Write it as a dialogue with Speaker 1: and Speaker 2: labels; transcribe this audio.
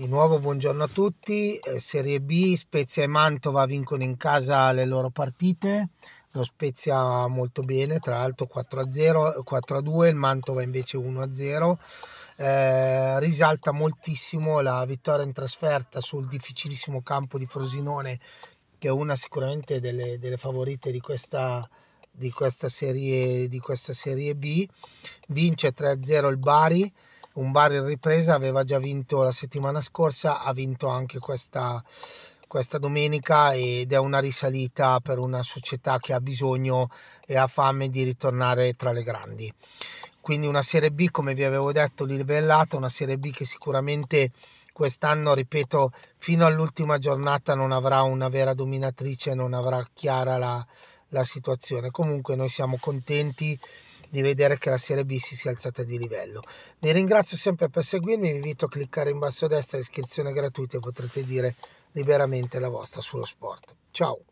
Speaker 1: Di nuovo buongiorno a tutti, eh, Serie B, Spezia e Mantova vincono in casa le loro partite, lo Spezia molto bene, tra l'altro 4-0, 4-2, il Mantova invece 1-0. Eh, risalta moltissimo la vittoria in trasferta sul difficilissimo campo di Frosinone, che è una sicuramente delle, delle favorite di questa, di, questa serie, di questa Serie B. Vince 3-0 il Bari un bar in ripresa, aveva già vinto la settimana scorsa, ha vinto anche questa, questa domenica ed è una risalita per una società che ha bisogno e ha fame di ritornare tra le grandi. Quindi una Serie B, come vi avevo detto, livellata, una Serie B che sicuramente quest'anno, ripeto, fino all'ultima giornata non avrà una vera dominatrice, non avrà chiara la, la situazione. Comunque noi siamo contenti di vedere che la Serie B si sia alzata di livello. Vi ringrazio sempre per seguirmi, vi invito a cliccare in basso a destra, iscrizione gratuita e potrete dire liberamente la vostra sullo sport. Ciao!